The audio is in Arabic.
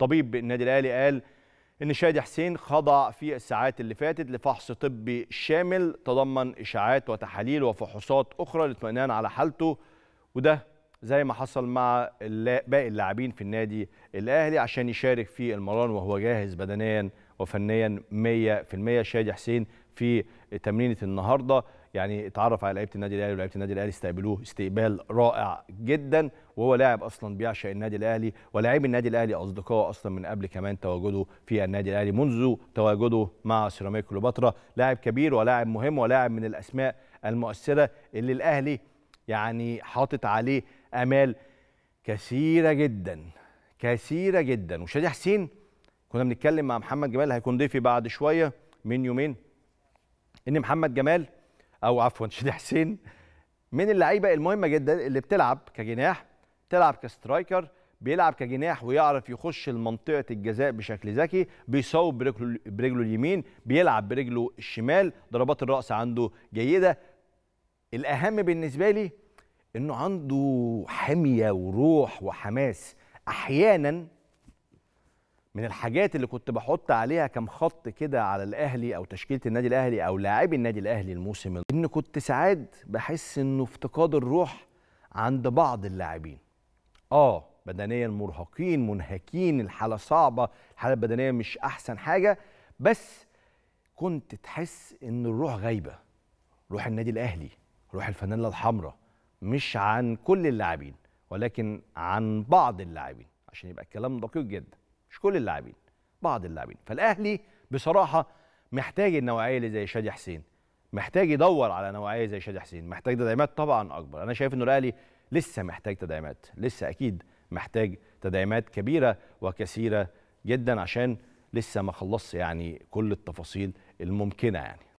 طبيب النادي الاهلي قال ان شادي حسين خضع في الساعات اللي فاتت لفحص طبي شامل تضمن اشاعات وتحاليل وفحوصات اخرى للاطمئنان على حالته وده زي ما حصل مع باقي اللاعبين في النادي الاهلي عشان يشارك في المران وهو جاهز بدنيا وفنيا 100% شادي حسين في تمرينه النهارده يعني اتعرف على لعيبه النادي الاهلي ولعيبه النادي الاهلي استقبلوه استقبال رائع جدا وهو لاعب اصلا بيعشق النادي الاهلي ولاعيب النادي الاهلي اصدقائه اصلا من قبل كمان تواجده في النادي الاهلي منذ تواجده مع سيراميكا كليوباترا لاعب كبير ولاعب مهم ولاعب من الاسماء المؤثره اللي الاهلي يعني حاطط عليه امال كثيره جدا كثيره جدا وشادي حسين كنا بنتكلم مع محمد جمال هيكون ضيفي بعد شويه من يومين ان محمد جمال او عفوا شيد حسين من اللعيبه المهمه جدا اللي بتلعب كجناح تلعب كسترايكر بيلعب كجناح ويعرف يخش لمنطقه الجزاء بشكل ذكي بيصوب برجله, برجله اليمين بيلعب برجله الشمال ضربات الراس عنده جيده الاهم بالنسبه لي انه عنده حميه وروح وحماس احيانا من الحاجات اللي كنت بحط عليها كم خط كده على الاهلي او تشكيله النادي الاهلي او لاعبي النادي الاهلي الموسم ان كنت ساعات بحس انه افتقاد الروح عند بعض اللاعبين اه بدنيا مرهقين منهكين الحاله صعبه الحاله البدنيه مش احسن حاجه بس كنت تحس ان الروح غايبه روح النادي الاهلي روح الفانيلا الحمراء مش عن كل اللاعبين ولكن عن بعض اللاعبين عشان يبقى الكلام دقيق جدا مش كل اللاعبين بعض اللاعبين فالاهلي بصراحه محتاج النوعيه اللي زي شادي حسين محتاج يدور على نوعيه زي شادي حسين محتاج تدعيمات طبعا اكبر انا شايف انه الاهلي لسه محتاج تدعيمات لسه اكيد محتاج تدعيمات كبيره وكثيره جدا عشان لسه ما خلصش يعني كل التفاصيل الممكنه يعني